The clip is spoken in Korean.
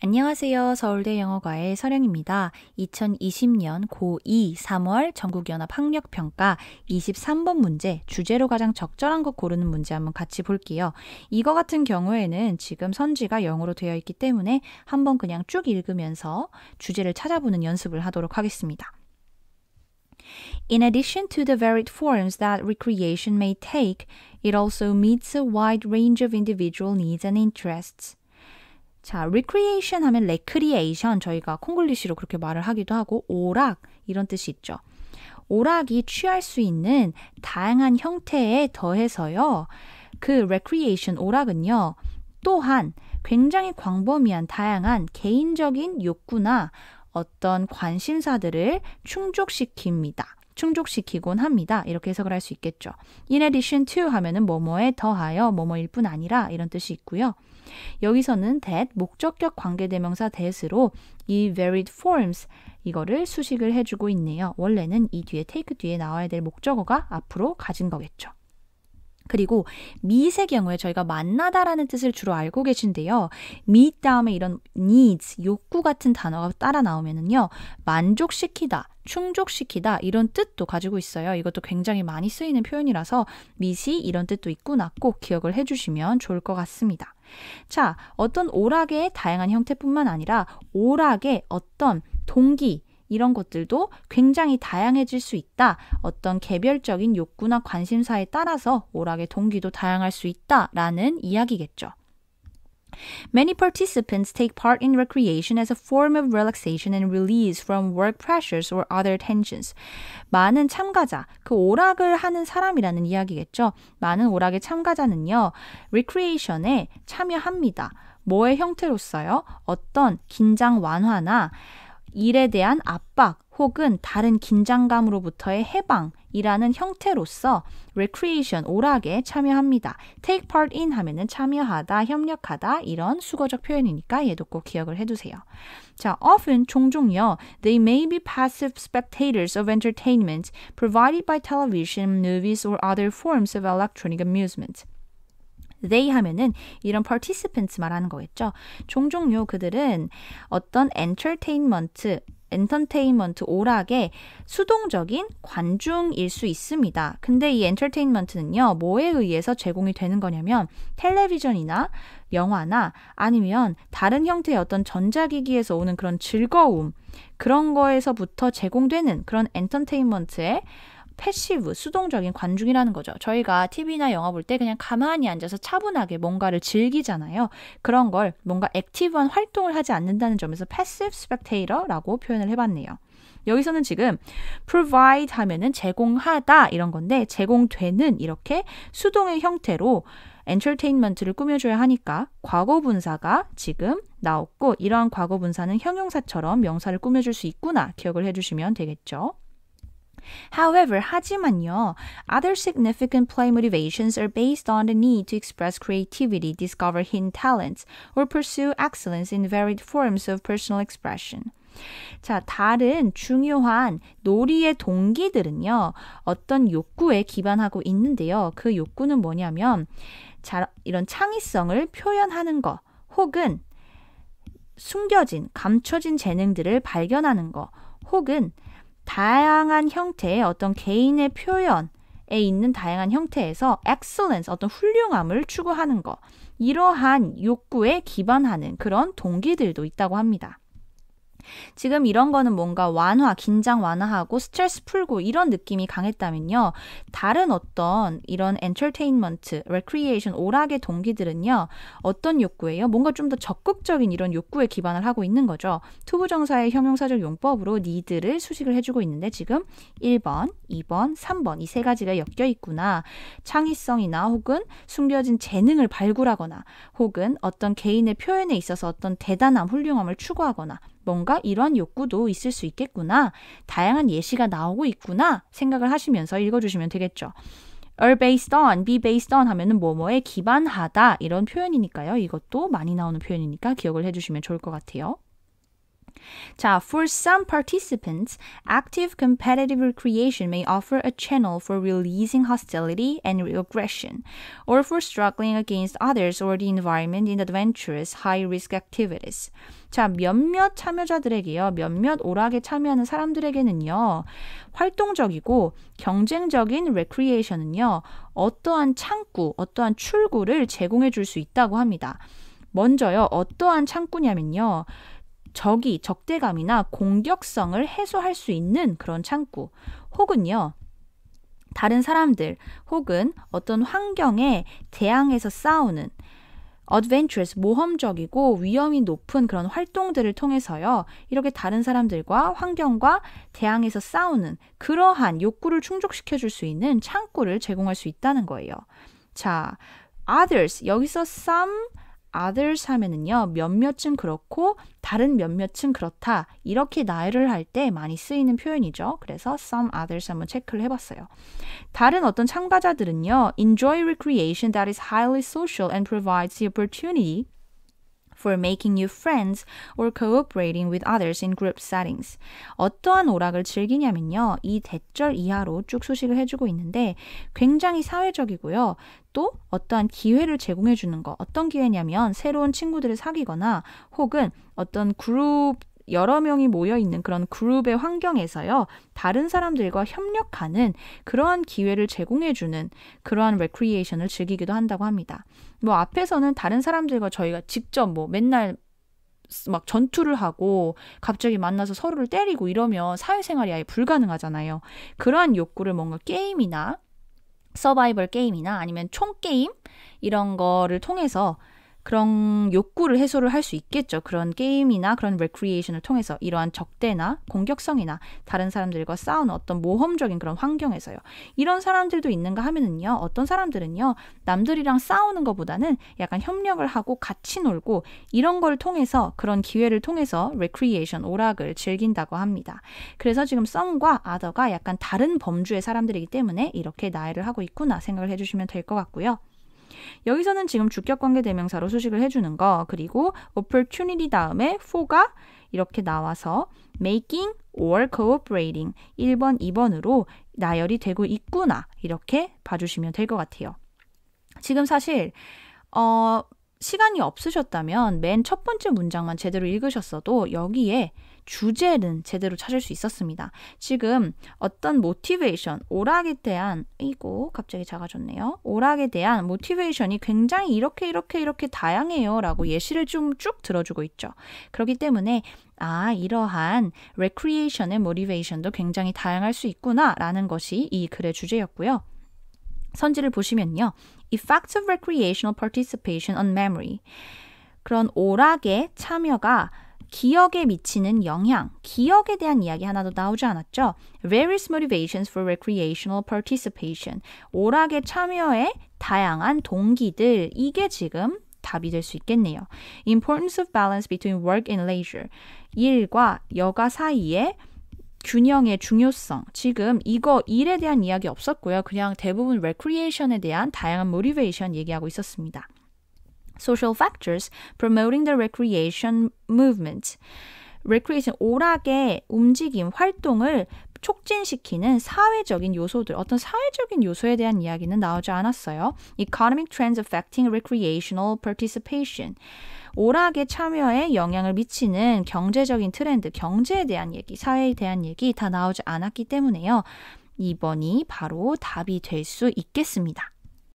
안녕하세요. 서울대 영어과의 설영입니다. 2020년 고2 3월 전국연합 학력평가 23번 문제, 주제로 가장 적절한 것 고르는 문제 한번 같이 볼게요. 이거 같은 경우에는 지금 선지가 영어로 되어 있기 때문에 한번 그냥 쭉 읽으면서 주제를 찾아보는 연습을 하도록 하겠습니다. In addition to the varied forms that recreation may take, it also meets a wide range of individual needs and interests. 자, recreation 하면 recreation 저희가 콩글리시로 그렇게 말을 하기도 하고 오락 이런 뜻이 있죠. 오락이 취할 수 있는 다양한 형태에 더해서요. 그 recreation 오락은요. 또한 굉장히 광범위한 다양한 개인적인 욕구나 어떤 관심사들을 충족시킵니다. 충족시키곤 합니다. 이렇게 해석을 할 수 있겠죠. In addition to 하면은 뭐뭐에 더하여 뭐뭐일 뿐 아니라 이런 뜻이 있고요. 여기서는 that 목적격 관계대명사 that으로 이 varied forms 이거를 수식을 해주고 있네요. 원래는 이 뒤에 take 뒤에 나와야 될 목적어가 앞으로 가진 거겠죠. 그리고 meet의 경우에 저희가 만나다라는 뜻을 주로 알고 계신데요. meet 다음에 이런 needs, 욕구 같은 단어가 따라 나오면은요. 만족시키다, 충족시키다 이런 뜻도 가지고 있어요. 이것도 굉장히 많이 쓰이는 표현이라서 미시 이런 뜻도 있구나 꼭 기억을 해주시면 좋을 것 같습니다. 자, 어떤 오락의 다양한 형태뿐만 아니라 오락의 어떤 동기, 이런 것들도 굉장히 다양해질 수 있다. 어떤 개별적인 욕구나 관심사에 따라서 오락의 동기도 다양할 수 있다라는 이야기겠죠. Many participants take part in recreation as a form of relaxation and release from work pressures or other tensions. 많은 참가자, 그 오락을 하는 사람이라는 이야기겠죠. 많은 오락의 참가자는요, recreation에 참여합니다. 뭐의 형태로써요? 어떤 긴장 완화나 일에 대한 압박, 혹은 다른 긴장감으로부터의 해방이라는 형태로서 recreation, 오락에 참여합니다. take part in 하면은 참여하다, 협력하다 이런 수거적 표현이니까 얘도 꼭 기억을 해두세요. 자, often 종종요. They may be passive spectators of entertainment provided by television, movies or other forms of electronic amusement. they 하면은 이런 participants 말하는 거겠죠. 종종요 그들은 어떤 entertainment 엔터테인먼트 오락의 수동적인 관중일 수 있습니다. 근데 이 엔터테인먼트는요, 뭐에 의해서 제공이 되는 거냐면 텔레비전이나 영화나 아니면 다른 형태의 어떤 전자기기에서 오는 그런 즐거움, 그런 거에서부터 제공되는 그런 엔터테인먼트의 패시브, 수동적인 관중이라는 거죠. 저희가 TV나 영화 볼 때 그냥 가만히 앉아서 차분하게 뭔가를 즐기잖아요. 그런 걸 뭔가 액티브한 활동을 하지 않는다는 점에서 패시브 스펙테이러라고 표현을 해봤네요. 여기서는 지금 provide 하면은 제공하다 이런 건데 제공되는 이렇게 수동의 형태로 엔터테인먼트를 꾸며줘야 하니까 과거 분사가 지금 나왔고 이러한 과거 분사는 형용사처럼 명사를 꾸며줄 수 있구나 기억을 해주시면 되겠죠. However, 하지만요. Other significant play motivations are based on the need to express creativity, discover hidden talents, or pursue excellence in varied forms of personal expression. 자, 다른 중요한 놀이의 동기들은요, 어떤 욕구에 기반하고 있는데요. 그 욕구는 뭐냐면, 자, 이런 창의성을 표현하는 것, 혹은 숨겨진, 감춰진 재능들을 발견하는 것, 혹은 다양한 형태의 어떤 개인의 표현, 에 있는 다양한 형태에서 excellence 어떤 훌륭함을 추구하는 것 이러한 욕구에 기반하는 그런 동기들도 있다고 합니다. 지금 이런 거는 뭔가 완화, 긴장 완화하고 스트레스 풀고 이런 느낌이 강했다면요. 다른 어떤 이런 엔터테인먼트, 레크리에이션, 오락의 동기들은요. 어떤 욕구예요? 뭔가 좀 더 적극적인 이런 욕구에 기반을 하고 있는 거죠. 투부정사의 형용사적 용법으로 니들을 수식을 해주고 있는데 지금 1번, 2번, 3번 이 세 가지가 엮여 있구나. 창의성이나 혹은 숨겨진 재능을 발굴하거나 혹은 어떤 개인의 표현에 있어서 어떤 대단함, 훌륭함을 추구하거나 뭔가 이러한 욕구도 있을 수 있겠구나. 다양한 예시가 나오고 있구나. 생각을 하시면서 읽어주시면 되겠죠. are er based on, be based on 하면은 뭐뭐에 기반하다 이런 표현이니까요. 이것도 많이 나오는 표현이니까 기억을 해주시면 좋을 것 같아요. 자, for some participants, active competitive recreation may offer a channel for releasing hostility and aggression, or for struggling against others or the environment in adventurous high-risk activities. 자, 몇몇 참여자들에게요, 몇몇 오락에 참여하는 사람들에게는요, 활동적이고 경쟁적인 레크리에이션은요, 어떠한 창구, 어떠한 출구를 제공해 줄 수 있다고 합니다. 먼저요, 어떠한 창구냐면요, 적이 적대감이나 공격성을 해소할 수 있는 그런 창구 혹은요. 다른 사람들 혹은 어떤 환경에 대항해서 싸우는 adventurous 모험적이고 위험이 높은 그런 활동들을 통해서요. 이렇게 다른 사람들과 환경과 대항해서 싸우는 그러한 욕구를 충족시켜 줄 수 있는 창구를 제공할 수 있다는 거예요. 자, others 여기서 some others 하면은요, 몇몇은 그렇고, 다른 몇몇은 그렇다. 이렇게 나열을 할 때 많이 쓰이는 표현이죠. 그래서 some others 한번 체크를 해봤어요. 다른 어떤 참가자들은요, enjoy recreation that is highly social and provides the opportunity for making new friends or cooperating with others in group settings. 어떠한 오락을 즐기냐면요. 이 대절 이하로 쭉 소식을 해주고 있는데 굉장히 사회적이고요. 또 어떠한 기회를 제공해 주는 거. 어떤 기회냐면 새로운 친구들을 사귀거나 혹은 어떤 그룹 여러 명이 모여 있는 그런 그룹의 환경에서요. 다른 사람들과 협력하는 그러한 기회를 제공해 주는 그러한 레크리에이션을 즐기기도 한다고 합니다. 뭐 앞에서는 다른 사람들과 저희가 직접 뭐 맨날 막 전투를 하고 갑자기 만나서 서로를 때리고 이러면 사회생활이 아예 불가능하잖아요. 그러한 욕구를 뭔가 게임이나 서바이벌 게임이나 아니면 총 게임 이런 거를 통해서 그런 욕구를 해소를 할 수 있겠죠. 그런 게임이나 그런 레크리에이션을 통해서 이러한 적대나 공격성이나 다른 사람들과 싸우는 어떤 모험적인 그런 환경에서요. 이런 사람들도 있는가 하면은요. 어떤 사람들은요. 남들이랑 싸우는 것보다는 약간 협력을 하고 같이 놀고 이런 걸 통해서 그런 기회를 통해서 레크리에이션 오락을 즐긴다고 합니다. 그래서 지금 썸과 아더가 약간 다른 범주의 사람들이기 때문에 이렇게 나열을 하고 있구나 생각을 해주시면 될 것 같고요. 여기서는 지금 주격 관계 대명사로 수식을 해주는 거 그리고 opportunity 다음에 for가 이렇게 나와서 making or cooperating 1번, 2번으로 나열이 되고 있구나 이렇게 봐주시면 될 것 같아요. 지금 사실 어 시간이 없으셨다면 맨 첫 번째 문장만 제대로 읽으셨어도 여기에 주제는 제대로 찾을 수 있었습니다. 지금 어떤 모티베이션, 오락에 대한, 이고 갑자기 작아졌네요. 오락에 대한 모티베이션이 굉장히 이렇게, 이렇게, 이렇게 다양해요. 라고 예시를 좀 쭉 들어주고 있죠. 그렇기 때문에, 아, 이러한 레크리에이션의 모티베이션도 굉장히 다양할 수 있구나. 라는 것이 이 글의 주제였고요. 선지를 보시면요. Effects of recreational participation on memory. 그런 오락의 참여가 기억에 미치는 영향, 기억에 대한 이야기 하나도 나오지 않았죠. Various motivations for recreational participation. 오락의 참여의 다양한 동기들. 이게 지금 답이 될 수 있겠네요. Importance of balance between work and leisure. 일과 여가 사이에 균형의 중요성. 지금 이거 일에 대한 이야기 없었고요. 그냥 대부분 레크리에이션에 대한 다양한 모티베이션 얘기하고 있었습니다. Social factors promoting the recreation movement. 레크리에이션 오락의 움직임, 활동을 촉진시키는 사회적인 요소들, 어떤 사회적인 요소에 대한 이야기는 나오지 않았어요. Economic trends affecting recreational participation. 오락에 참여에 영향을 미치는 경제적인 트렌드, 경제에 대한 얘기, 사회에 대한 얘기 다 나오지 않았기 때문에요. 2번이 바로 답이 될 수 있겠습니다.